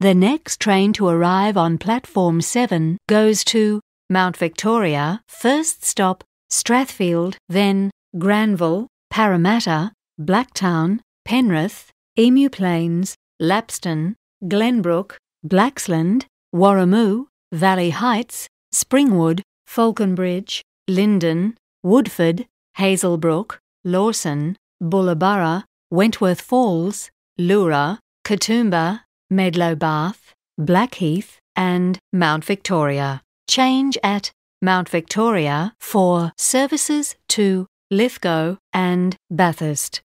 The next train to arrive on platform 7 goes to Mount Victoria, first stop Strathfield, then Granville, Parramatta, Blacktown, Penrith, Emu Plains, Lapston, Glenbrook, Blacksland, Warramoo, Valley Heights, Springwood, Falconbridge, Linden, Woodford, Hazelbrook, Lawson, Bullaburra, Wentworth Falls, Lura, Katoomba, Medlow Bath, Blackheath, and Mount Victoria. Change at Mount Victoria for services to Lithgow and Bathurst.